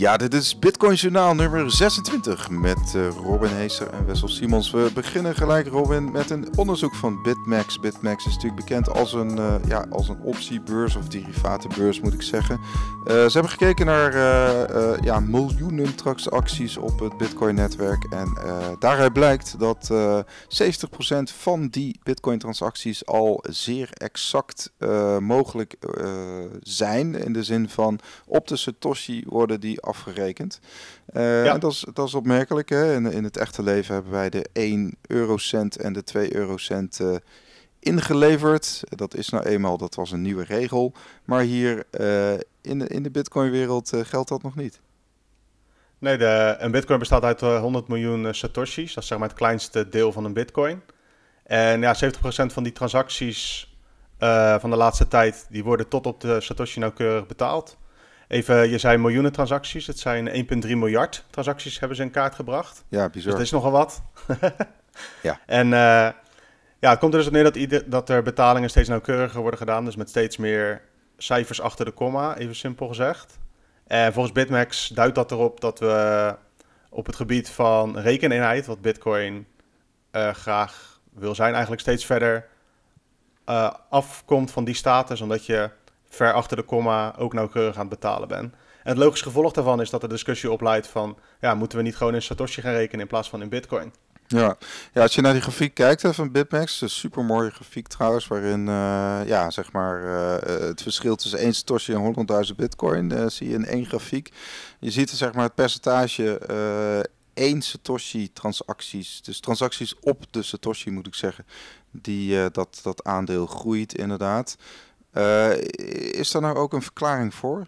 Ja, dit is Bitcoin Journaal nummer 26 met eh, Robin Heester en Wessel Simons. We beginnen gelijk, Robin, met een onderzoek van Bitmax. Bitmax is natuurlijk bekend als een, eh, ja, als een optiebeurs of derivatenbeurs, moet ik zeggen. Eh, ze hebben gekeken naar uh, ja, miljoenen transacties op het Bitcoin-netwerk. En daaruit blijkt dat 70% van die Bitcoin-transacties al zeer exact mogelijk zijn. In de zin van op de Satoshi worden die afgerekend. Uh, dat, is, dat opmerkelijk. Hè? In, in het echte leven hebben wij de 1 eurocent en de 2 eurocent uh, ingeleverd. Dat is nou eenmaal, dat was een nieuwe regel. Maar hier eh, in de, in de Bitcoin-wereld geldt dat nog niet. Nee, de, een Bitcoin bestaat uit 100 miljoen Satoshis. Dat is zeg maar het kleinste deel van een Bitcoin. En ja, 70% van die transacties van de laatste tijd, die worden tot op de Satoshi nauwkeurig betaald. Even, je zei miljoenen transacties. Het zijn 1,3 miljard transacties hebben ze in kaart gebracht. Ja, bizar. Dus dat is nogal wat. ja. En eh, ja, het komt er dus neer dat, ieder, dat er betalingen steeds nauwkeuriger worden gedaan. Dus met steeds meer cijfers achter de komma, even simpel gezegd. En volgens Bitmax duidt dat erop dat we op het gebied van rekeneenheid, wat Bitcoin eh, graag wil zijn, eigenlijk steeds verder eh, afkomt van die status. Omdat je ver achter de komma ook nauwkeurig aan het betalen ben. En het logische gevolg daarvan is dat de discussie opleidt van, ja, moeten we niet gewoon in Satoshi gaan rekenen in plaats van in Bitcoin? Ja. ja, als je naar die grafiek kijkt hè, van Bitmax, een super mooie grafiek trouwens, waarin eh, ja, zeg maar, eh, eh, het verschil tussen 1 Satoshi en 100.000 Bitcoin zie je in één grafiek. Je ziet zeg maar, het percentage één Satoshi transacties, dus transacties op de Satoshi moet ik zeggen, die dat, dat aandeel groeit inderdaad. Eh, is daar nou ook een verklaring voor?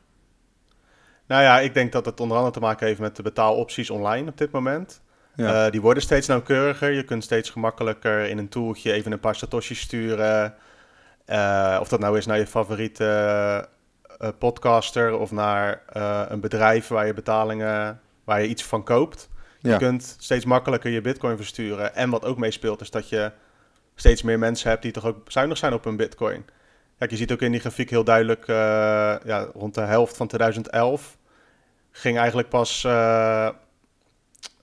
Nou ja, ik denk dat het onder andere te maken heeft met de betaalopties online op dit moment. Ja. Eh, die worden steeds nauwkeuriger. Je kunt steeds gemakkelijker in een toeltje even een paar satoshis sturen. Eh, of dat nou is naar je favoriete podcaster of naar een bedrijf waar je betalingen, waar je iets van koopt. Je kunt steeds makkelijker je bitcoin versturen. En wat ook meespeelt is dat je steeds meer mensen hebt die toch ook zuinig zijn op hun bitcoin. Kijk, je ziet ook in die grafiek heel duidelijk, eh, ja, rond de helft van 2011 ging eigenlijk pas eh, eh,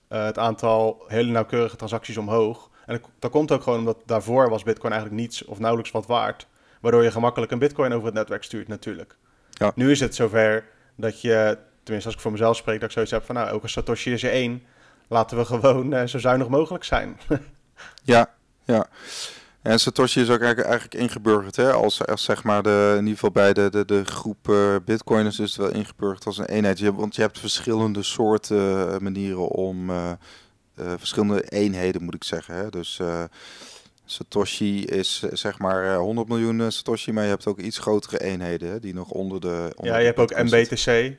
het aantal hele nauwkeurige transacties omhoog. En dat komt ook gewoon omdat daarvoor was Bitcoin eigenlijk niets of nauwelijks wat waard. Waardoor je gemakkelijk een Bitcoin over het netwerk stuurt, natuurlijk. Ja. Nu is het zover dat je, tenminste als ik voor mezelf spreek, dat ik zoiets heb van, nou, elke Satoshi is er één. Laten we gewoon zo zuinig mogelijk zijn. ja, ja. En Satoshi is ook eigenlijk ingeburgerd, hè? Als, als zeg maar de, in ieder geval bij de, de, de groep Bitcoin eh, bitcoiners is het wel ingeburgerd als een eenheid. Je, want je hebt verschillende soorten eh, manieren om, eh, verschillende eenheden moet ik zeggen. Hè? Dus Satoshi is zeg maar 100 miljoen Satoshi, maar je hebt ook iets grotere eenheden hè? die nog onder de... Onder ja, je hebt ook MBTC.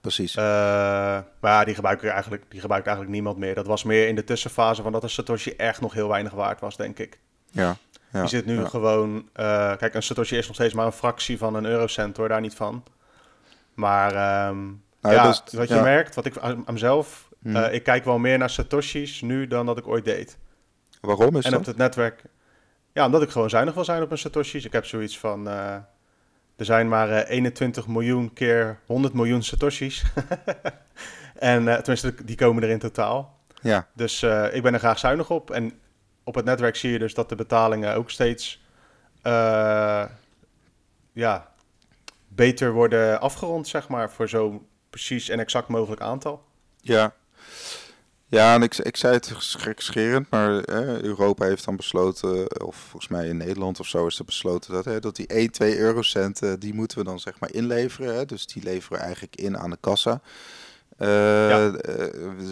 Precies. maar die gebruikt, eigenlijk, die gebruikt eigenlijk niemand meer. Dat was meer in de tussenfase van dat de Satoshi echt nog heel weinig waard was, denk ik. Ja. ja. zit nu gewoon... Eh, kijk, een Satoshi is nog steeds maar een fractie van een eurocent, hoor. Daar niet van. Maar ehm, nou, ja, wat je merkt, wat ik aan, mezelf. Hmm. Eh, ik kijk wel meer naar Satoshis nu dan dat ik ooit deed. Waarom is en dat? En op het netwerk... Ja, omdat ik gewoon zuinig wil zijn op mijn Satoshis. Ik heb zoiets van... Eh, er zijn maar 21 miljoen keer 100 miljoen satoshis. en tenminste, die komen er in totaal. Ja. Dus ik ben er graag zuinig op. En op het netwerk zie je dus dat de betalingen ook steeds eh, ja, beter worden afgerond, zeg maar, voor zo precies en exact mogelijk aantal. Ja, ja, en ik, zei het gekscherend, maar hè, Europa heeft dan besloten, of volgens mij in Nederland of zo is er besloten, dat, hè, dat die 1, 2 eurocenten eh, die moeten we dan zeg maar inleveren. Hè, dus die leveren we eigenlijk in aan de kassa. Uh,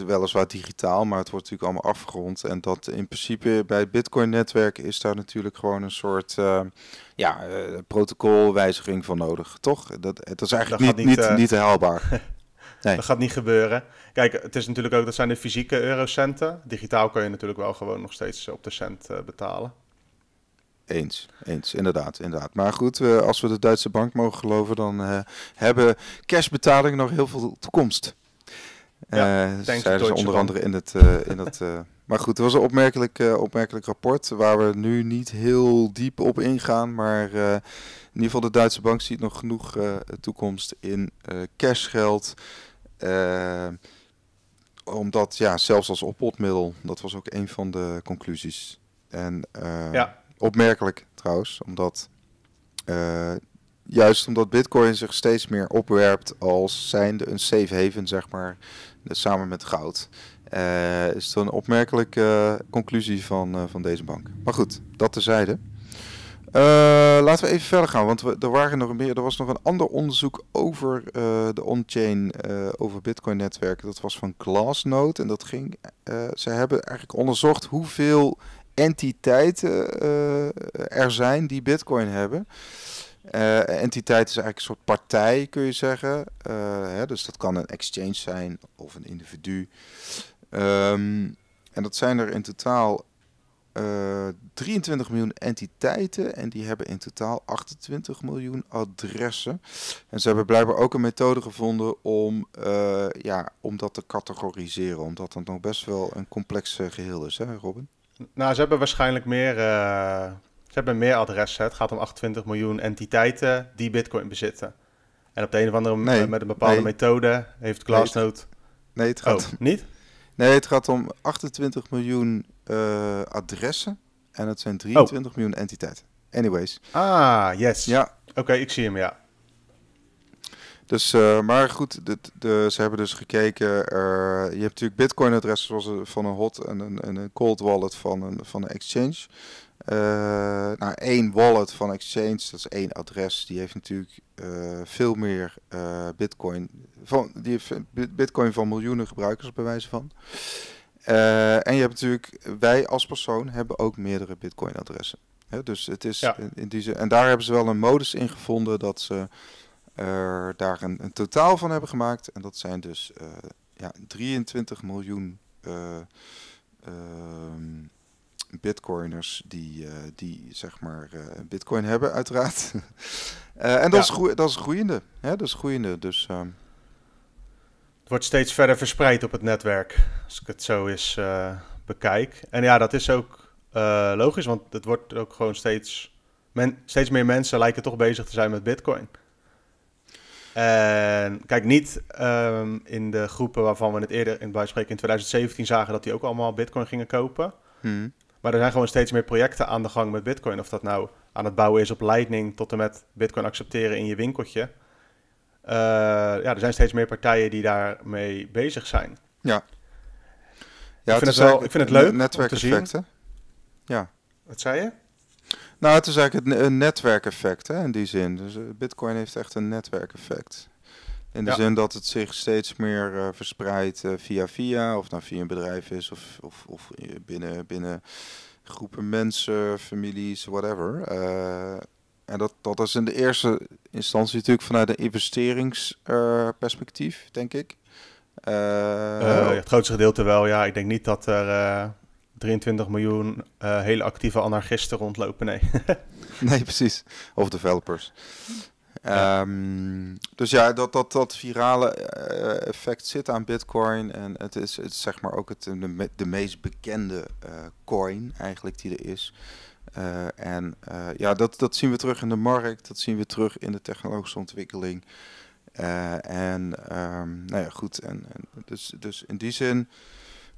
weliswaar digitaal, maar het wordt natuurlijk allemaal afgerond. En dat in principe bij het Bitcoin-netwerk is daar natuurlijk gewoon een soort eh, ja, protocolwijziging van nodig, toch? Dat, dat is eigenlijk niet, niet, niet, haalbaar. nee. Dat gaat niet gebeuren. Kijk, het is natuurlijk ook, dat zijn de fysieke eurocenten. Digitaal kun je natuurlijk wel gewoon nog steeds op de cent betalen. Eens, eens, inderdaad, inderdaad. Maar goed, als we de Duitse bank mogen geloven, dan hebben cashbetaling nog heel veel toekomst. Ja, eh, zeiden ze onder andere in het... Eh, in het eh, maar goed, het was een opmerkelijk, opmerkelijk rapport waar we nu niet heel diep op ingaan. Maar in ieder geval de Duitse bank ziet nog genoeg toekomst in cashgeld omdat, ja, zelfs als oppotmiddel, dat was ook een van de conclusies. En ja. opmerkelijk trouwens, omdat juist omdat Bitcoin zich steeds meer opwerpt als zijnde een safe haven, zeg maar, samen met goud. Eh, is het een opmerkelijke conclusie van, eh, van deze bank. Maar goed, dat tezijde. Uh, eh, laten we even verder gaan, want we, er, waren nog meer, er was nog een ander onderzoek over de on-chain, over Bitcoin-netwerken. Dat was van Glassnode en dat ging, ze hebben eigenlijk onderzocht hoeveel entiteiten er zijn die Bitcoin hebben. Uh, entiteit is eigenlijk een soort partij, kun je zeggen. Eh, hè, dus dat kan een exchange zijn of een individu. Ehm, en dat zijn er in totaal 23 eh, miljoen entiteiten. En die hebben in totaal 28 miljoen adressen. En ze hebben blijkbaar ook een methode gevonden om, ja, om dat te categoriseren. Omdat dat nog best wel een complex geheel is, hè, Robin? Nou, ze hebben waarschijnlijk meer ze hebben meer adressen. Het gaat om 28 miljoen entiteiten die Bitcoin bezitten. En op de een of andere manier eh, met een bepaalde methode heeft Glassnode. Nee, het, nee, het gaat. Oh, niet? Nee, het gaat om 28 miljoen eh, adressen. En het zijn 23 miljoen entiteiten. Anyways. Ah, yes. Ja. Oké, ik zie hem, ja. Dus, eh, maar goed, de, de, ze hebben dus gekeken. je hebt natuurlijk Bitcoin-adressen zoals van een hot en een, en een cold wallet van een, van een exchange. Uh, nou, één wallet van Exchange, dat is één adres, die heeft natuurlijk eh, veel meer eh, bitcoin, van, die bitcoin van miljoenen gebruikers bij wijze van. en je hebt natuurlijk, wij als persoon hebben ook meerdere bitcoin adressen. dus het is ja. in, in en daar hebben ze wel een modus in gevonden dat ze daar een, totaal van hebben gemaakt. En dat zijn dus ja, 23 miljoen ehm, bitcoiners die, eh, die zeg maar eh, bitcoin hebben uiteraard. Eh, en dat, is groe dat is groeiende. Hè? Dat is groeiende. Dus, ehm, Het wordt steeds verder verspreid op het netwerk, als ik het zo eens bekijk. En ja, dat is ook logisch, want het wordt ook gewoon steeds... Men, steeds meer mensen lijken toch bezig te zijn met bitcoin. En kijk, niet ehm, in de groepen waarvan we het eerder in bijspreken in 2017 zagen dat die ook allemaal bitcoin gingen kopen. Hmm. Maar er zijn gewoon steeds meer projecten aan de gang met Bitcoin. Of dat nou aan het bouwen is op Lightning tot en met Bitcoin accepteren in je winkeltje. Eh, ja, er zijn steeds meer partijen die daarmee bezig zijn. Ja. ja ik, vind het ik vind het leuk. Netwerkeffecten. Ja. Wat zei je? Nou, het is eigenlijk een netwerkeffect hè, in die zin. Dus eh, Bitcoin heeft echt een netwerkeffect. In de zin dat het zich steeds meer eh, verspreidt eh, via via, of nou via een bedrijf is of, of, of binnen, binnen groepen mensen, families, whatever. Eh, en dat, dat is in de eerste instantie natuurlijk vanuit een investeringsperspectief, denk ik. het grootste gedeelte wel, ja. Ik denk niet dat er 23 miljoen hele actieve anarchisten rondlopen, nee. nee, precies. Of developers. Ehm, dus ja, dat, dat, dat virale eh, effect zit aan Bitcoin. En het is, het zeg maar ook het, de, meest bekende eh, coin eigenlijk die er is. Uh, en ja, dat, dat zien we terug in de markt. Dat zien we terug in de technologische ontwikkeling. en ehm, nou ja, goed. En, en, dus, dus in die zin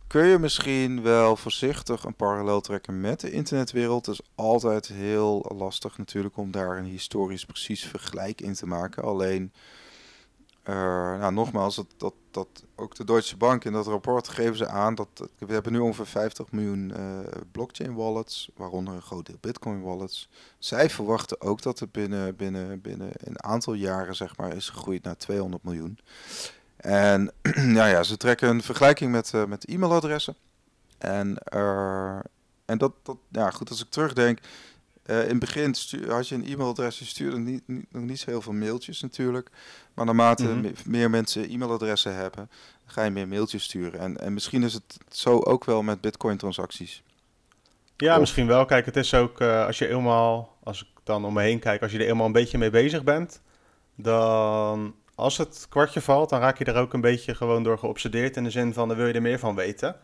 kun je misschien wel voorzichtig een parallel trekken met de internetwereld. Het is altijd heel lastig natuurlijk om daar een historisch precies vergelijk in te maken. Alleen, eh, nou, nogmaals, dat, dat, dat, ook de Deutsche Bank in dat rapport geven ze aan dat we hebben nu ongeveer 50 miljoen eh, blockchain wallets, waaronder een groot deel bitcoin wallets. Zij verwachten ook dat het binnen, binnen, binnen een aantal jaren zeg maar, is gegroeid naar 200 miljoen. En nou ja, ze trekken een vergelijking met, eh, met e-mailadressen. En, en dat, dat, ja, goed, als ik terugdenk. Eh, in het begin had je een e-mailadres, je stuurde niet, nog niet zo heel veel mailtjes natuurlijk. Maar naarmate mhm. meer mensen e-mailadressen hebben, ga je meer mailtjes sturen. En, en misschien is het zo ook wel met Bitcoin-transacties. Ja, misschien wel. Kijk, het is ook eh, als je eenmaal, als ik dan om me heen kijk, als je er eenmaal een beetje mee bezig bent, dan als het kwartje valt, dan raak je er ook een beetje gewoon door geobsedeerd. In de zin van, dan wil je er meer van weten.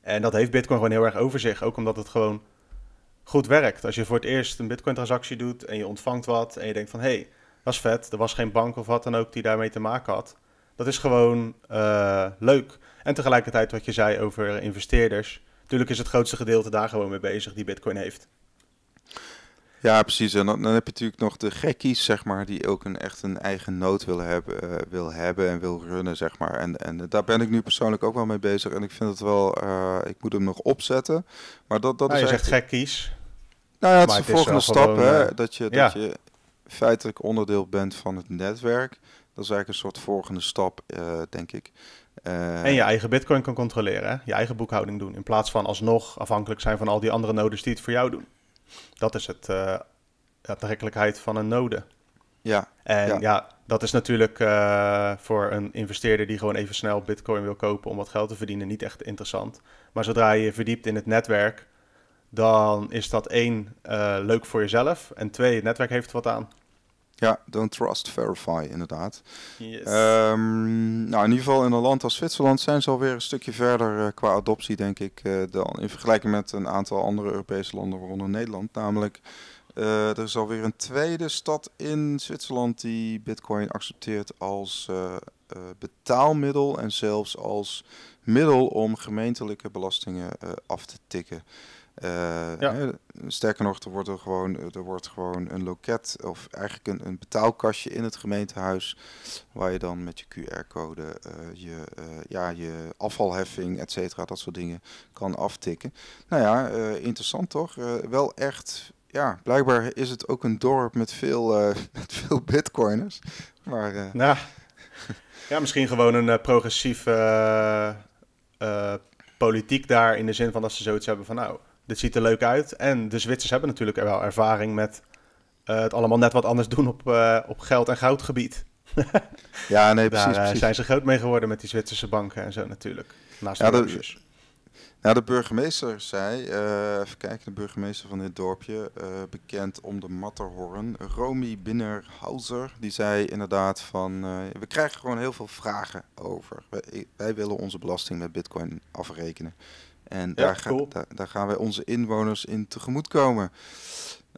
En dat heeft Bitcoin gewoon heel erg over zich. Ook omdat het gewoon goed werkt. Als je voor het eerst een Bitcoin-transactie doet en je ontvangt wat. En je denkt van, hé, hey, dat is vet. Er was geen bank of wat dan ook die daarmee te maken had. Dat is gewoon eh, leuk. En tegelijkertijd wat je zei over investeerders. Natuurlijk is het grootste gedeelte daar gewoon mee bezig die Bitcoin heeft. Ja, precies. En dan, dan, heb je natuurlijk nog de gekkies, zeg maar, die ook een, echt een eigen nood willen hebben, eh, wil hebben en wil runnen, zeg maar. En, en daar ben ik nu persoonlijk ook wel mee bezig. En ik vind het wel, eh, ik moet hem nog opzetten. Maar dat, dat nou, is. Je zegt gekkies. Nou ja, het is de volgende stap, hè? Eh, dat je, dat je feitelijk onderdeel bent van het netwerk. Dat is eigenlijk een soort volgende stap, denk ik. en je eigen bitcoin kan controleren, hè? je eigen boekhouding doen. In plaats van alsnog afhankelijk zijn van al die andere nodes die het voor jou doen. Dat is het uh, aantrekkelijkheid van een node. Ja. En ja, dat is natuurlijk eh, voor een investeerder die gewoon even snel Bitcoin wil kopen om wat geld te verdienen, niet echt interessant. Maar zodra je je verdiept in het netwerk, dan is dat één eh, leuk voor jezelf en twee, het netwerk heeft wat aan. Ja, don't trust, verify, inderdaad. Yes. Ehm, nou, in ieder geval in een land als Zwitserland zijn ze alweer een stukje verder eh, qua adoptie, denk ik, eh, dan in vergelijking met een aantal andere Europese landen, waaronder Nederland. Namelijk, eh, er is alweer een tweede stad in Zwitserland die Bitcoin accepteert als betaalmiddel en zelfs als middel om gemeentelijke belastingen af te tikken. Eh, sterker nog, er wordt er gewoon, er wordt gewoon een loket of eigenlijk een, een betaalkastje in het gemeentehuis. Waar je dan met je QR-code eh, je, eh, ja, je afvalheffing, et cetera, dat soort dingen kan aftikken. Nou ja, interessant toch? wel echt ja, blijkbaar is het ook een dorp met veel, uh, met veel bitcoiners. Maar, nou, ja, misschien gewoon een progressieve politiek daar in de zin van dat ze zoiets hebben van nou, dit ziet er leuk uit. En de Zwitsers hebben natuurlijk wel ervaring met eh, het allemaal net wat anders doen op, eh, op geld- en goudgebied. ja, nee, precies. Daar eh, zijn ze groot mee geworden met die Zwitserse banken en zo natuurlijk. Naast ja, de, de nou, de burgemeester zei, even kijken, de burgemeester van dit dorpje, bekend om de Matterhorn, Romy Binnerhauser, die zei inderdaad van, we krijgen gewoon heel veel vragen over. wij willen onze belasting met bitcoin afrekenen. En daar, ga, daar, gaan wij onze inwoners in tegemoetkomen.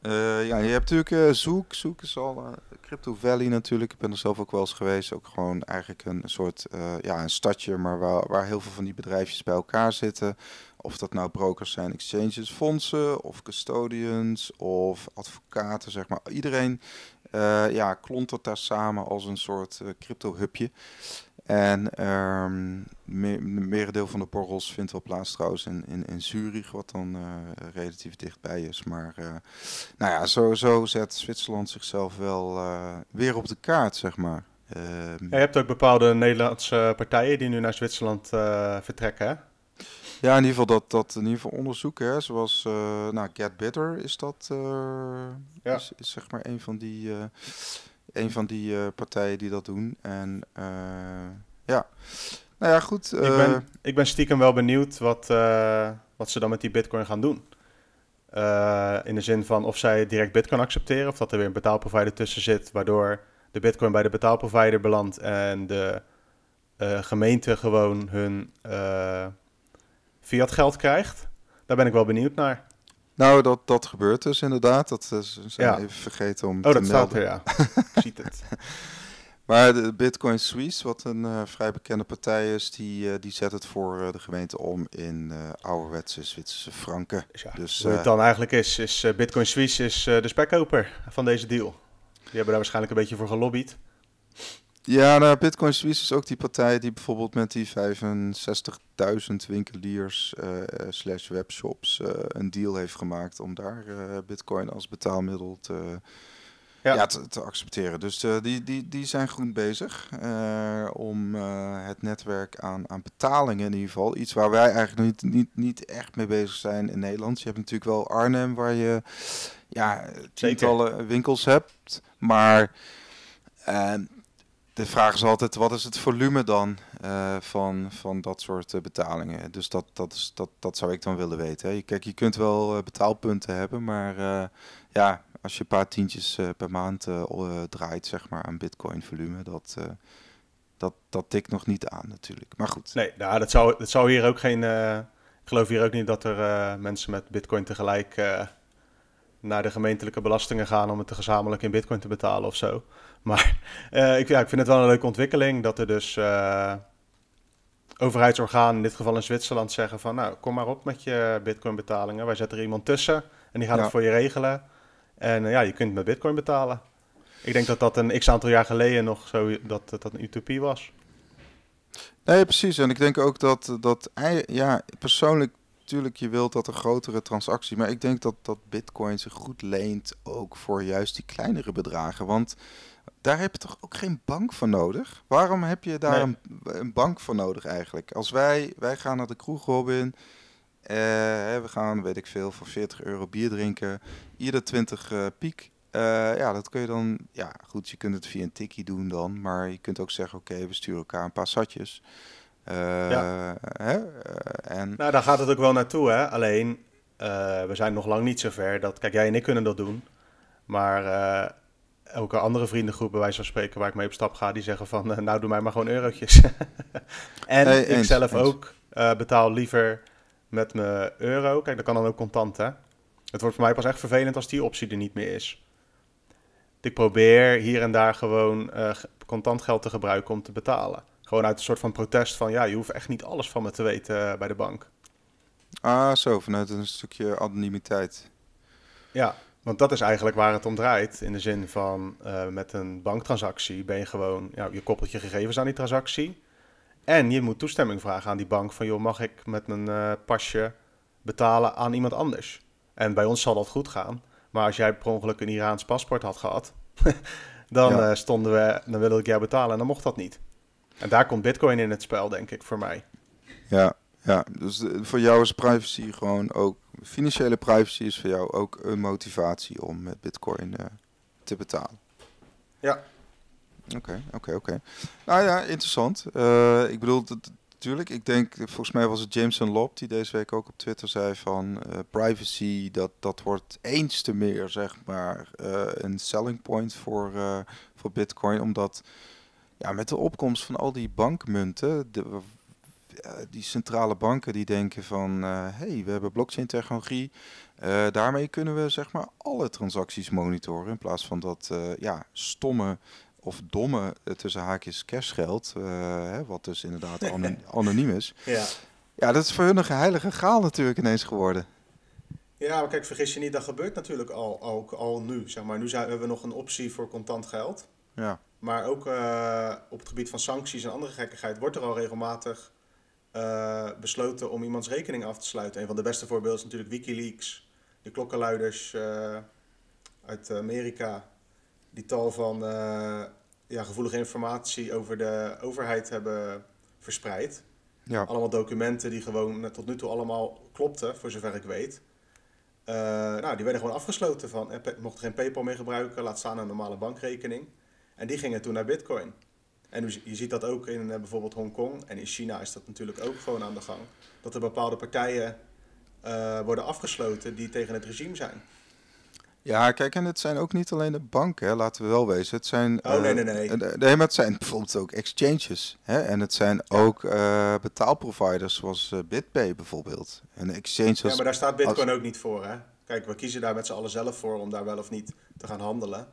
Uh, eh, ja, je hebt natuurlijk eh, Zoek. Zoek is al eh, Crypto Valley natuurlijk. Ik ben er zelf ook wel eens geweest. Ook gewoon eigenlijk een soort ja, een stadje, maar waar, waar heel veel van die bedrijfjes bij elkaar zitten. Of dat nou brokers zijn, exchanges, fondsen of custodians of advocaten, zeg maar. Iedereen ja, klontert daar samen als een soort crypto-hubje. En um, ehm, een merendeel van de borrels vindt wel plaats trouwens in, in, in Zurich, wat dan eh, relatief dichtbij is. Maar uh, nou ja, zo zet Zwitserland zichzelf wel eh, weer op de kaart, zeg maar. Ehm, je hebt ook bepaalde Nederlandse partijen die nu naar Zwitserland vertrekken, hè? Ja, in ieder geval dat, dat in ieder geval onderzoek, hè, zoals nou, Get Bitter is dat, ja. is, is, zeg maar een van die een van die eh, partijen die dat doen. En eh, ja, nou ja, goed. ik, ben, eh, ik ben stiekem wel benieuwd wat, wat ze dan met die bitcoin gaan doen. in de zin van of zij direct bitcoin accepteren of dat er weer een betaalprovider tussen zit, waardoor de bitcoin bij de betaalprovider belandt en de gemeente gewoon hun fiat geld krijgt. Daar ben ik wel benieuwd naar. Nou, dat, dat gebeurt dus inderdaad. Dat is zijn even vergeten om oh, te dat Staat er, ja. Ik zie het. Maar de Bitcoin Suisse, wat een eh, vrij bekende partij is, die, eh, die zet het voor eh, de gemeente om in ouderwetse Zwitserse franken. Dus, ja, het dan eigenlijk is, is Bitcoin Suisse is de spekkoper van deze deal. Die hebben daar waarschijnlijk een beetje voor gelobbyd. Ja, nou, Bitcoin Suisse is ook die partij die bijvoorbeeld met die 65.000 winkeliers eh, eh, slash webshops eh, een deal heeft gemaakt om daar Bitcoin als betaalmiddel te, ja. te, accepteren. Dus die, die, die zijn groen bezig om het netwerk aan, aan betalingen in ieder geval, iets waar wij eigenlijk niet, niet, niet echt mee bezig zijn in Nederland. Je hebt natuurlijk wel Arnhem waar je ja, tientallen winkels hebt, maar de vraag is altijd, wat is het volume dan eh, van, van dat soort eh, betalingen? Dus dat, dat, is, dat, dat zou ik dan willen weten. Hè. Kijk, je kunt wel eh, betaalpunten hebben, maar ja, als je een paar tientjes per maand draait zeg maar, aan bitcoin volume, dat, dat, dat tikt nog niet aan natuurlijk. Maar goed. Nee, nou, dat, zou, dat zou hier ook geen... ik geloof hier ook niet dat er mensen met bitcoin tegelijk naar de gemeentelijke belastingen gaan om het gezamenlijk in bitcoin te betalen of zo. Maar eh, ik, ja, ik vind het wel een leuke ontwikkeling dat er dus uh, overheidsorganen, in dit geval in Zwitserland, zeggen van nou kom maar op met je bitcoin betalingen. Wij zetten er iemand tussen en die gaat het voor je regelen. En eh, ja, je kunt met bitcoin betalen. Ik denk dat dat een x aantal jaar geleden nog zo dat, dat een utopie was. Nee, precies. En ik denk ook dat, dat ja, persoonlijk natuurlijk, je wilt dat een grotere transactie. Maar ik denk dat, dat bitcoin zich goed leent ook voor juist die kleinere bedragen. Want daar heb je toch ook geen bank voor nodig? Waarom heb je daar een, bank voor nodig eigenlijk? Als wij, wij gaan naar de kroeg, Robin. Eh, we gaan, weet ik veel, voor 40 euro bier drinken. Ieder 20 uh, eh, piek. Eh, ja, dat kun je dan... Ja, goed, je kunt het via een tikkie doen dan. Maar je kunt ook zeggen, oké, we sturen elkaar een paar satjes. Eh, ja. en... Nou, daar gaat het ook wel naartoe, hè? Alleen, we zijn nog lang niet zover dat... Kijk, jij en ik kunnen dat doen. Maar elke andere vriendengroep, bij wijze van spreken, waar ik mee op stap ga, die zeggen van, eh, nou doe mij maar gewoon eurotjes. en ik zelf ook eh, betaal liever met mijn euro. Kijk, dat kan dan ook contant, hè. Het wordt voor mij pas echt vervelend als die optie er niet meer is. Ik probeer hier en daar gewoon uh, contant geld te gebruiken om te betalen. Gewoon uit een soort van protest van, ja, je hoeft echt niet alles van me te weten bij de bank. Ah, zo, vanuit een stukje anonimiteit. Ja, want dat is eigenlijk waar het om draait. In de zin van eh, met een banktransactie ben je gewoon, ja, je koppelt je gegevens aan die transactie. En je moet toestemming vragen aan die bank van joh, mag ik met mijn eh, pasje betalen aan iemand anders? En bij ons zal dat goed gaan. Maar als jij per ongeluk een Iraans paspoort had gehad, dan eh, stonden we, dan wilde ik jou betalen en dan mocht dat niet. En daar komt bitcoin in het spel, denk ik, voor mij. Ja, ja. dus voor jou is privacy gewoon ook financiële privacy is voor jou ook een motivatie om met Bitcoin eh, te betalen. Ja. Oké, oké, oké. Nou ja, interessant. Eh, ik bedoel, natuurlijk, ik denk, volgens mij was het Jameson Lop, die deze week ook op Twitter zei van eh, privacy, dat, dat wordt eens te meer, zeg maar, een selling point voor, voor Bitcoin, omdat ja, met de opkomst van al die bankmunten, de, eh, die centrale banken die denken van, hé, eh, hey, we hebben blockchain technologie, eh, daarmee kunnen we zeg maar alle transacties monitoren in plaats van dat ja, stomme of domme tussen haakjes cashgeld, hè, wat dus inderdaad anoniem is. ja. ja, dat is voor hun een heilige gaal natuurlijk ineens geworden. Ja, maar kijk, vergis je niet, dat gebeurt natuurlijk al, ook al nu. Zeg maar, nu zijn, hebben we nog een optie voor contant geld. Ja. Maar ook op het gebied van sancties en andere gekkigheid wordt er al regelmatig eh, besloten om iemands rekening af te sluiten. Een van de beste voorbeelden is natuurlijk Wikileaks, de klokkenluiders eh, uit Amerika, die tal van eh, ja, gevoelige informatie over de overheid hebben verspreid. Ja. Allemaal documenten die gewoon tot nu toe allemaal klopten, voor zover ik weet. nou, die werden gewoon afgesloten van, mocht geen PayPal meer gebruiken, laat staan een normale bankrekening. En die gingen toen naar Bitcoin. En dus je ziet dat ook in eh, bijvoorbeeld Hongkong en in China is dat natuurlijk ook gewoon aan de gang. Dat er bepaalde partijen eh, worden afgesloten die tegen het regime zijn. Ja, kijk, en het zijn ook niet alleen de banken, laten we wel wezen. Het zijn, oh, nee, eh, nee, nee. nee, maar het zijn bijvoorbeeld ook exchanges. Hè, en het zijn ook betaalproviders zoals BitPay bijvoorbeeld. En exchanges. Ja, maar daar staat Bitcoin ook niet voor, hè? Kijk, we kiezen daar met z'n allen zelf voor om daar wel of niet te gaan handelen.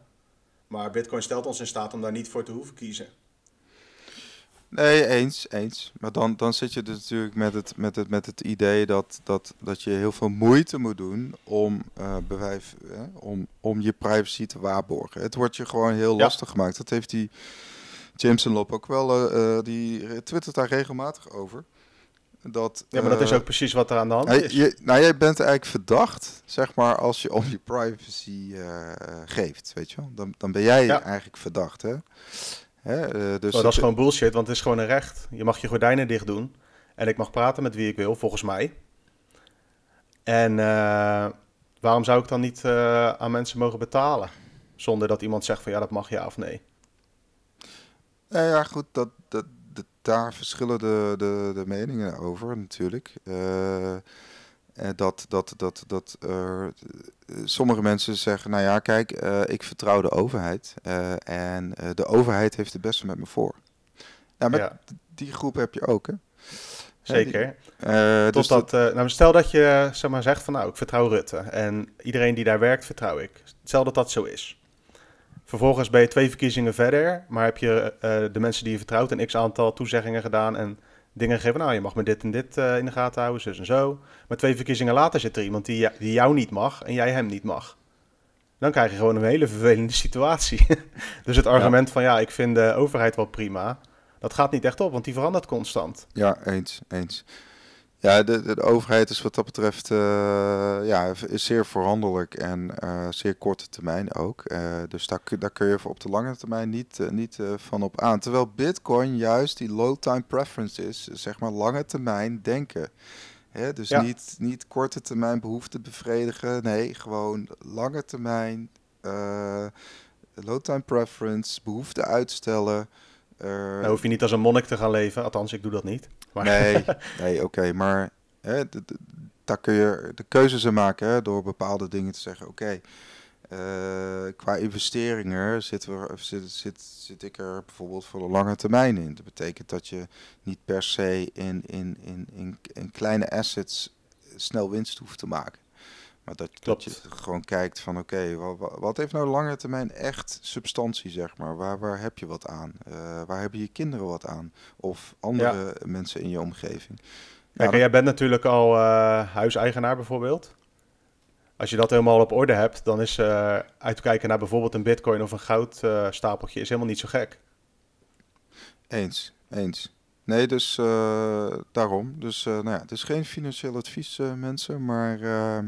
Maar Bitcoin stelt ons in staat om daar niet voor te hoeven kiezen. Nee, eens, eens. Maar dan, dan zit je dus natuurlijk met het, met het, met het idee dat, dat, dat je heel veel moeite moet doen om, uh, bewijf, om, om je privacy te waarborgen. Het wordt je gewoon heel lastig gemaakt. Dat heeft die Jameson Lop ook wel, eh, eh, die twittert daar regelmatig over. Dat, ja, maar dat is ook precies wat er aan de hand is. nou, jij bent eigenlijk verdacht, zeg maar, als je om je privacy geeft, weet je wel. Dan, dan ben jij eigenlijk verdacht, hè. Hè? Eh, dus oh, dat is gewoon bullshit, want het is gewoon een recht. Je mag je gordijnen dicht doen en ik mag praten met wie ik wil, volgens mij. En eh, waarom zou ik dan niet eh, aan mensen mogen betalen? Zonder dat iemand zegt van ja, dat mag ja of nee. Nou ja, goed, dat, dat, dat daar verschillen de, de, de meningen over natuurlijk. Eh, dat dat, dat, dat eh, sommige mensen zeggen, nou ja, kijk, eh, ik vertrouw de overheid en de overheid heeft het beste met me voor. Nou, met ja. die groep heb je ook, hè? Zeker. Uh, dus dat, nou, stel dat je zeg maar, zegt van nou, ik vertrouw Rutte en iedereen die daar werkt vertrouw ik. Stel dat dat zo is. Vervolgens ben je twee verkiezingen verder, maar heb je de mensen die je vertrouwt een x aantal toezeggingen gedaan en dingen geven, Nou, je mag me dit en dit eh, in de gaten houden, zus en zo. Maar twee verkiezingen later zit er iemand die, jou niet mag en jij hem niet mag. Dan krijg je gewoon een hele vervelende situatie. dus het argument van ja, ik vind de overheid wel prima. Dat gaat niet echt op, want die verandert constant. Ja, eens, eens. Ja, de, de, overheid is wat dat betreft eh, ja, is zeer voorhandelijk en eh, zeer korte termijn ook. Eh, dus daar, daar kun je op de lange termijn niet, niet van op aan. Terwijl Bitcoin juist die low-time preference is, zeg maar lange termijn denken. Hè? Dus niet, niet korte termijn behoefte bevredigen, nee, gewoon lange termijn low-time preference, behoefte uitstellen. Dan hoef je niet als een monnik te gaan leven, althans ik doe dat niet nee, nee oké, maar hè, daar kun je de keuzes aan maken door bepaalde dingen te zeggen. Oké, eh, qua investeringen zit, we, zit, zit, zit ik er bijvoorbeeld voor de lange termijn in. Dat betekent dat je niet per se in, in, in, in, in kleine assets snel winst hoeft te maken dat, dat je gewoon kijkt van oké, wat, wat, heeft nou lange termijn echt substantie, zeg maar? Waar, waar heb je wat aan? Eh, waar hebben je kinderen wat aan? Of andere mensen in je omgeving? Kijk, jij bent natuurlijk al eh, huiseigenaar bijvoorbeeld. Als je dat helemaal op orde hebt, dan is eh, uitkijken naar bijvoorbeeld een bitcoin of een goudstapeltje is helemaal niet zo gek. Eens, eens. Nee, dus daarom. Dus nou ja, het is geen financieel advies, mensen, maar... Ehm,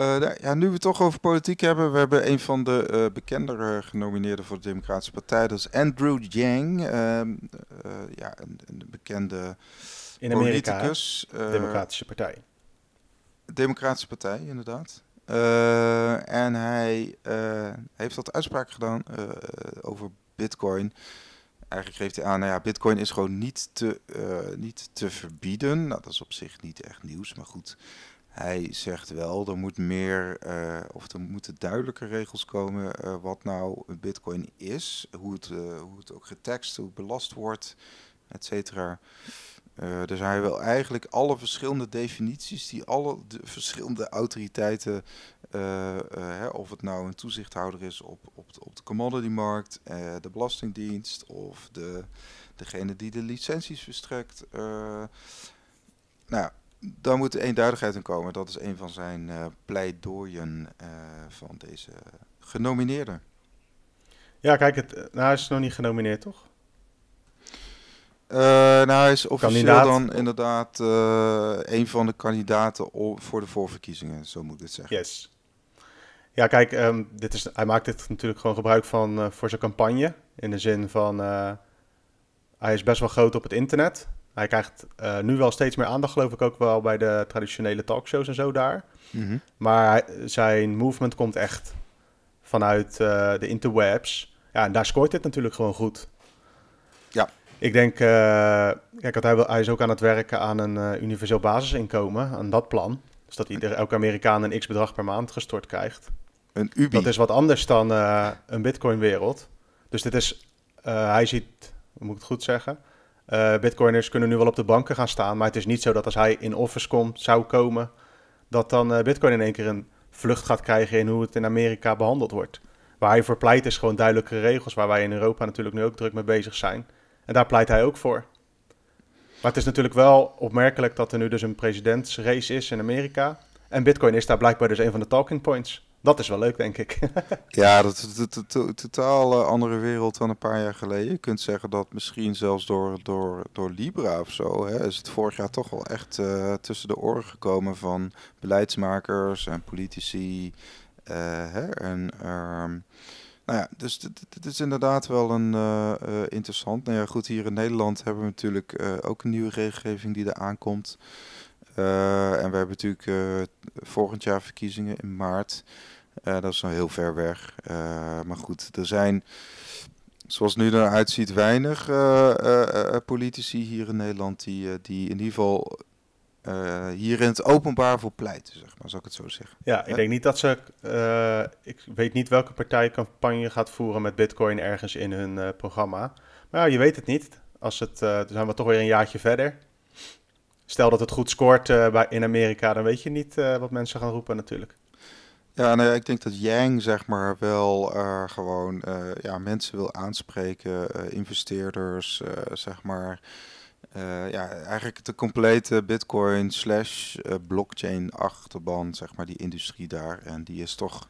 eh, ja, nu we het toch over politiek hebben, we hebben een van de uh, bekendere genomineerden voor de Democratische Partij, dat is Andrew Yang, ehm, eh, ja, een, bekende In Amerika, politicus. Democratische Partij. Democratische Partij, inderdaad. en hij heeft wat uitspraak gedaan over Bitcoin. Eigenlijk geeft hij aan, nou ja, Bitcoin is gewoon niet te, niet te verbieden. Nou, dat is op zich niet echt nieuws, maar goed. Hij zegt wel, er moet meer eh, of er moeten duidelijke regels komen uh, wat nou een bitcoin is, hoe het, eh, hoe het ook getekst, hoe belast wordt, et cetera. dus hij wil eigenlijk alle verschillende definities die alle de verschillende autoriteiten, hè, of het nou een toezichthouder is op, op, de, op de commodity-markt, de Belastingdienst of de, degene die de licenties verstrekt. nou daar moet eenduidigheid in komen. Dat is een van zijn uh, pleidooien eh, van deze genomineerde. Ja, kijk, het, eh, nou, hij is nog niet genomineerd, toch? nou, hij is officieel dan inderdaad een van de kandidaten voor de voorverkiezingen, zo moet ik het zeggen. Yes. Ja, kijk, ehm, dit is, hij maakt dit natuurlijk gewoon gebruik van voor zijn campagne. In de zin van, hij is best wel groot op het internet. Hij krijgt eh, nu wel steeds meer aandacht, geloof ik ook wel bij de traditionele talkshows en zo daar. Mhm. Maar zijn movement komt echt vanuit eh, de interwebs. Ja, en daar scoort dit natuurlijk gewoon goed. Ja. Ik denk, eh, kijk, hij, wil, hij is ook aan het werken aan een universeel basisinkomen, aan dat plan. Dus dat ieder, elke Amerikaan een x bedrag per maand gestort krijgt. Een UBI. Dat is wat anders dan een bitcoin wereld. Dus dit is, hij ziet, hoe moet ik het goed zeggen? Eh, Bitcoiners kunnen nu wel op de banken gaan staan, maar het is niet zo dat als hij in office komt, zou komen, dat dan eh, Bitcoin in één keer een vlucht gaat krijgen in hoe het in Amerika behandeld wordt. Waar hij voor pleit is gewoon duidelijke regels, waar wij in Europa natuurlijk nu ook druk mee bezig zijn. En daar pleit hij ook voor. Maar het is natuurlijk wel opmerkelijk dat er nu dus een presidentsrace is in Amerika. En Bitcoin is daar blijkbaar dus een van de talking points. Dat is wel leuk, denk ik. ja, dat is een totaal eh, andere wereld dan een paar jaar geleden. Je kunt zeggen dat misschien zelfs door, door, door Libra of zo... Hè, is het vorig jaar toch wel echt eh, tussen de oren gekomen van beleidsmakers en politici. Eh, hè, en... Ehm, nou ja, dus het is inderdaad wel een uh, interessant. Nou ja, goed, hier in Nederland hebben we natuurlijk ook een nieuwe regelgeving die er aankomt. en we hebben natuurlijk volgend jaar verkiezingen in maart. Eh, dat is nog heel ver weg. Eh, maar goed, er zijn zoals het nu eruit ziet, weinig eh, politici hier in Nederland die, die in ieder geval hier in het openbaar voor pleiten, zeg maar, zal ik het zo zeggen. Ja, ik denk niet dat ze. ik weet niet welke partij campagne gaat voeren met Bitcoin ergens in hun programma. Maar ja, je weet het niet. Als het, dan zijn we toch weer een jaartje verder. Stel dat het goed scoort in Amerika, dan weet je niet wat mensen gaan roepen natuurlijk. Ja, nee, nou ik denk dat Yang zeg maar wel eh, gewoon eh, ja, mensen wil aanspreken, eh, investeerders, zeg maar. ja, eigenlijk de complete Bitcoin slash blockchain achterban, zeg maar, die industrie daar. En die is toch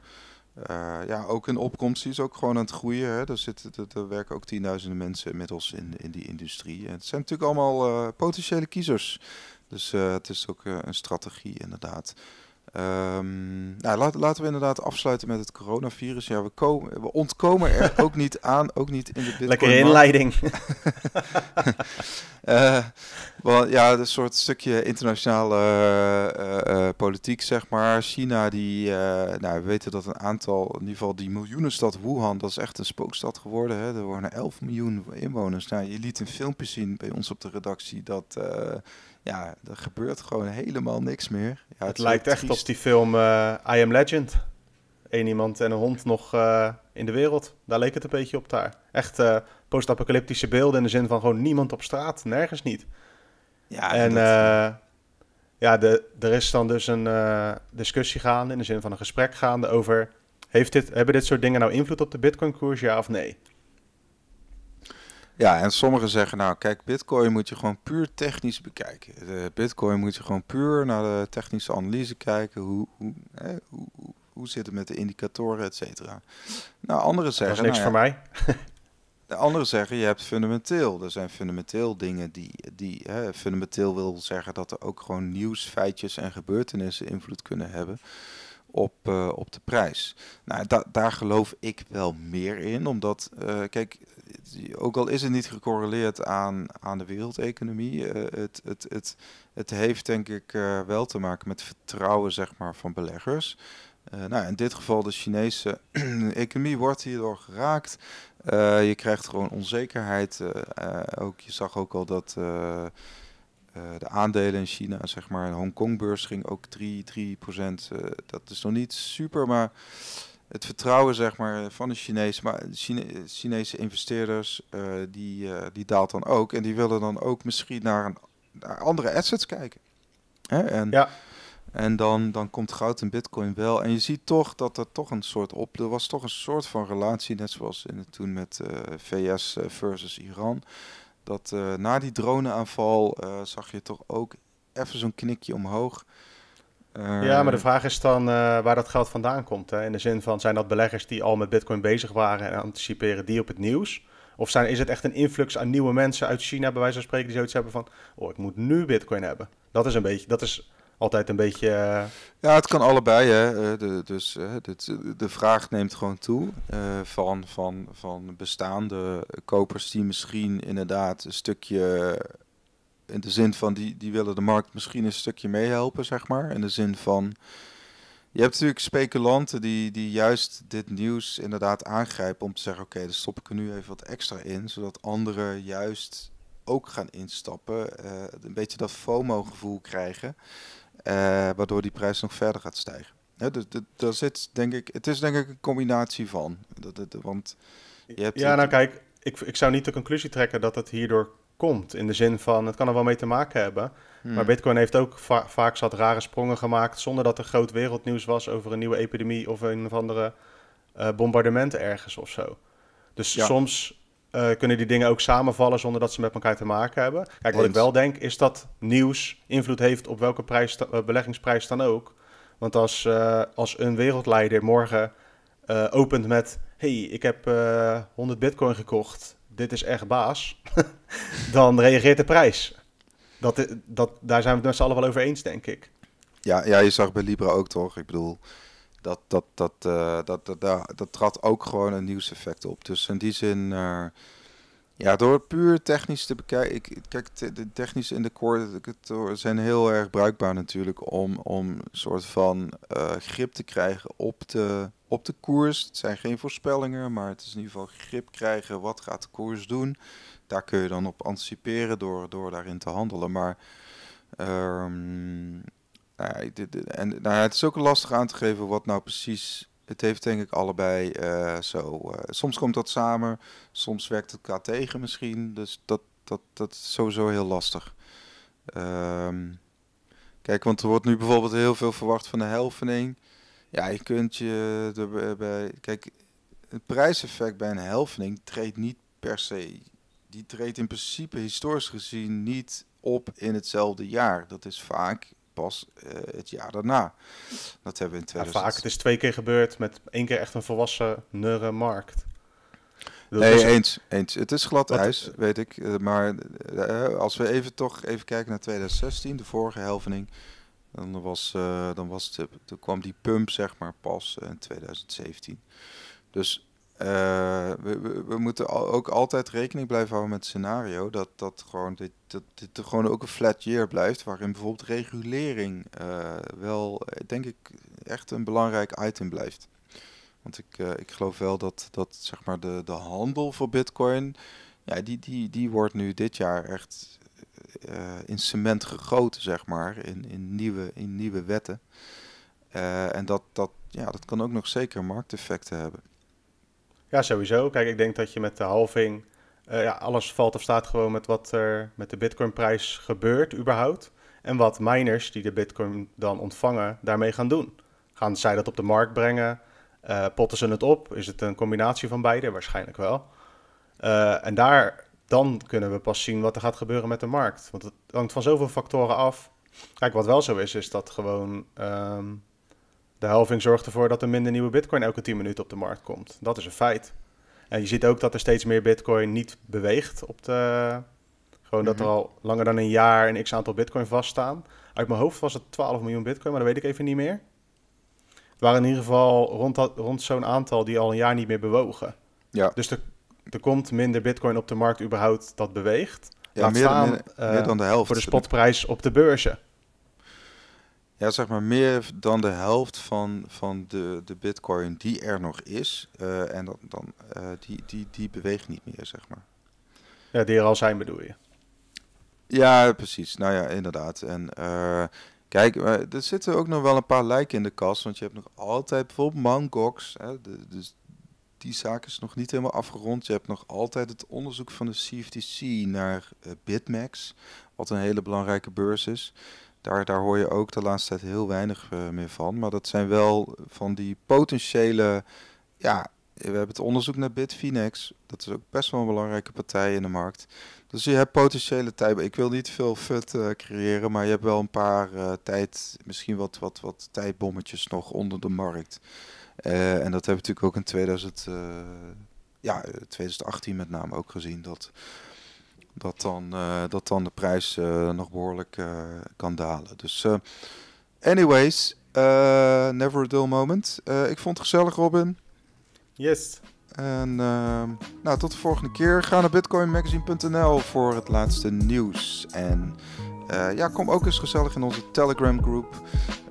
ja, ook in opkomst, die is ook gewoon aan het groeien. Hè. Er, zitten, er, werken ook tienduizenden mensen inmiddels in, in die industrie. En het zijn natuurlijk allemaal potentiële kiezers. Dus het is ook een strategie inderdaad. Ehm, nou, laat, laten we inderdaad afsluiten met het coronavirus. Ja, we, komen, we ontkomen er ook niet aan, ook niet in de Bitcoin. Lekker inleiding. uh, wel, ja, een soort stukje internationale eh, eh, politiek, zeg maar. China, die, nou, we weten dat een aantal, in ieder geval die miljoenenstad Wuhan, dat is echt een spookstad geworden. Hè? Er wonen 11 miljoen inwoners. Nou, je liet een filmpje zien bij ons op de redactie dat ja, er gebeurt gewoon helemaal niks meer. Ja, het, lijkt echt op die film eh, I Am Legend. Eén iemand en een hond nog eh, in de wereld. Daar leek het een beetje op daar. Echt uh, post-apocalyptische beelden in de zin van gewoon niemand op straat, nergens niet. Ja, en ja, de, er is dan dus een discussie gaande in de zin van een gesprek gaande over... Heeft dit, hebben dit soort dingen nou invloed op de Bitcoin-koers, ja of nee? Ja, en sommigen zeggen nou, kijk, bitcoin moet je gewoon puur technisch bekijken. De bitcoin moet je gewoon puur naar de technische analyse kijken. Hoe, hoe, hoe, hoe zit het met de indicatoren, et cetera. Nou, anderen zeggen... niks nou voor mij. De anderen zeggen, je hebt fundamenteel. Er zijn fundamenteel dingen die... die hè, fundamenteel wil zeggen dat er ook gewoon nieuws, feitjes en gebeurtenissen invloed kunnen hebben op, eh, op de prijs. Nou, da daar geloof ik wel meer in, omdat... Eh, kijk, ook al is het niet gecorreleerd aan, aan de wereldeconomie, eh, het, het, het, het heeft denk ik eh, wel te maken met vertrouwen zeg maar, van beleggers. Eh, nou, in dit geval de Chinese economie wordt hierdoor geraakt. je krijgt gewoon onzekerheid. ook, je zag ook al dat de aandelen in China, zeg maar, de beurs, ging ook 3, 3%. dat is nog niet super, maar het vertrouwen zeg maar, van de Chinese, maar Chinese investeerders eh, die, eh, die daalt dan ook. En die willen dan ook misschien naar, een, andere assets kijken. Hè? En, ja. en dan, dan komt goud en bitcoin wel. En je ziet toch dat er toch een soort op. Er was toch een soort van relatie, net zoals in het, toen met eh, VS versus Iran. Dat na die droneaanval zag je toch ook even zo'n knikje omhoog ja, maar de ehm, vraag is dan eh, waar dat geld vandaan komt. Hè? In de zin van, zijn dat beleggers die al met bitcoin bezig waren en anticiperen die op het nieuws? Of zijn, is het echt een influx aan nieuwe mensen uit China, bij wijze van spreken, die zoiets hebben van, oh, ik moet nu bitcoin hebben. Dat is een beetje, dat is altijd een beetje... Eh, ja, het kan allebei, hè. Eh, de, dus de, de vraag neemt gewoon toe van, van, van bestaande kopers die misschien inderdaad een stukje in de zin van die, die willen de markt misschien een stukje meehelpen, zeg maar. In de zin van. Je hebt natuurlijk speculanten die, die juist dit nieuws inderdaad aangrijpen om te zeggen: oké, dan stop ik er nu even wat extra in, zodat anderen juist ook gaan instappen. Eh, een beetje dat FOMO-gevoel krijgen, eh, waardoor die prijs nog verder gaat stijgen. Ja, dus daar zit denk ik, het is denk ik een combinatie van. dat, want je hebt ja, nou kijk, ik, ik zou niet de conclusie trekken dat het hierdoor komt. In de zin van, het kan er wel mee te maken hebben. Hmm. Maar Bitcoin heeft ook va vaak zat rare sprongen gemaakt zonder dat er groot wereldnieuws was over een nieuwe epidemie of een of andere eh, bombardement ergens of zo. Dus soms eh, kunnen die dingen ook samenvallen zonder dat ze met elkaar te maken hebben. Kijk, wat ik wel denk is dat nieuws invloed heeft op welke prijs, eh, beleggingsprijs dan ook. Want als, als een wereldleider morgen opent met: hey, ik heb 100 bitcoin gekocht dit is echt baas, dan reageert de prijs. Dat, dat, daar zijn we het met z'n allen wel over eens, denk ik. Ja, ja, je zag bij Libra ook toch? Ik bedoel, dat, dat, dat, eh, dat, dat, dat, trad ook gewoon een nieuwseffect op. Dus in die zin, eh, ja, door puur technisch te bekijken. Kijk, de technische in de core zijn heel erg bruikbaar natuurlijk om, om een soort van eh, grip te krijgen op de op de koers. Het zijn geen voorspellingen, maar het is in ieder geval grip krijgen. Wat gaat de koers doen? Daar kun je dan op anticiperen door, door daarin te handelen. Maar um, dit, en, nou het is ook lastig aan te geven wat nou precies. Het heeft denk ik allebei eh, zo. Eh, soms komt dat samen, soms werkt het elkaar tegen misschien. Dus dat, dat, dat is sowieso heel lastig. Ehm, kijk, want er wordt nu bijvoorbeeld heel veel verwacht van de helvening. Ja, je kunt je er bij. Kijk, het prijseffect bij een helfening treedt niet per se. Die treedt in principe historisch gezien niet op in hetzelfde jaar. Dat is vaak pas eh, het jaar daarna. Dat hebben we in 2000. Ja, vaak, het is twee keer gebeurd met één keer echt een volwassen markt. Dat nee, eens, eens. Het is glad ijs, weet ik. Eh, maar eh, als we even toch even kijken naar 2016, de vorige helvening dan, was, eh, dan, was toen kwam die pump zeg maar pas eh, in 2017. Dus eh, we, we, we, moeten ook altijd rekening blijven houden met het scenario. Dat, dat, gewoon, dit, dat dit gewoon ook een flat year blijft. Waarin bijvoorbeeld regulering wel, denk ik, echt een belangrijk item blijft. Want ik, ik geloof wel dat, dat zeg maar de, de handel voor Bitcoin. Ja, die, die, die wordt nu dit jaar echt uh, in cement gegoten, zeg maar, in, in, nieuwe, in nieuwe wetten. Eh, en dat, dat, ja, dat kan ook nog zeker markteffecten hebben. Ja, sowieso. Kijk, ik denk dat je met de halving, uh, ja, alles valt of staat gewoon met wat er met de bitcoin prijs gebeurt überhaupt. En wat miners die de bitcoin dan ontvangen daarmee gaan doen. Gaan zij dat op de markt brengen? potten ze het op? Is het een combinatie van beide? Waarschijnlijk wel. en daar dan kunnen we pas zien wat er gaat gebeuren met de markt. Want het hangt van zoveel factoren af. Kijk, wat wel zo is, is dat gewoon ehm, de helving zorgt ervoor dat er minder nieuwe bitcoin elke 10 minuten op de markt komt. Dat is een feit. En je ziet ook dat er steeds meer bitcoin niet beweegt op de. Gewoon dat er mhm. al langer dan een jaar een x aantal bitcoin vaststaan. Uit mijn hoofd was het 12 miljoen bitcoin, maar dat weet ik even niet meer. Het waren in ieder geval rond, dat, rond zo'n aantal die al een jaar niet meer bewogen. Ja. Dus er er komt minder bitcoin op de markt überhaupt dat beweegt. Ja, meer, eh, dan de helft. Voor de spotprijs op de beurzen. Ja, zeg maar meer dan de helft van, van de, de bitcoin die er nog is. Eh, en dan, dan, eh, die, die, die beweegt niet meer, zeg maar. Ja, die er al zijn bedoel je? Ja, precies. Nou ja, inderdaad. En kijk, er zitten ook nog wel een paar lijken in de kast. Want je hebt nog altijd bijvoorbeeld Mangox. Hè, dus die zaak is nog niet helemaal afgerond. Je hebt nog altijd het onderzoek van de CFTC naar eh, Bitmax, wat een hele belangrijke beurs is. Daar, daar hoor je ook de laatste tijd heel weinig eh, meer van. Maar dat zijn wel van die potentiële. Ja, we hebben het onderzoek naar Bitfinex. Dat is ook best wel een belangrijke partij in de markt. Dus je hebt potentiële tijd. Ik wil niet veel fut eh, creëren, maar je hebt wel een paar tijd, misschien wat, wat, wat tijdbommetjes nog onder de markt. Eh, en dat hebben we natuurlijk ook in 2000, eh, ja, 2018 met name ook gezien. Dat, dat, dan, eh, dat dan de prijs nog behoorlijk kan dalen. Dus anyways, never a dull moment. ik vond het gezellig, Robin. Yes. En nou, tot de volgende keer. Ga naar bitcoinmagazine.nl voor het laatste nieuws. En eh, ja, kom ook eens gezellig in onze Telegram groep.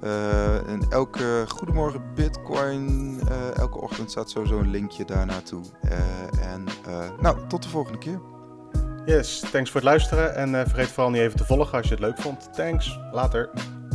Eh, en elke Goedemorgen Bitcoin, eh, elke ochtend staat sowieso een linkje daar naartoe. en nou, tot de volgende keer. Yes, thanks voor het luisteren en vergeet vooral niet even te volgen als je het leuk vond. Thanks, later.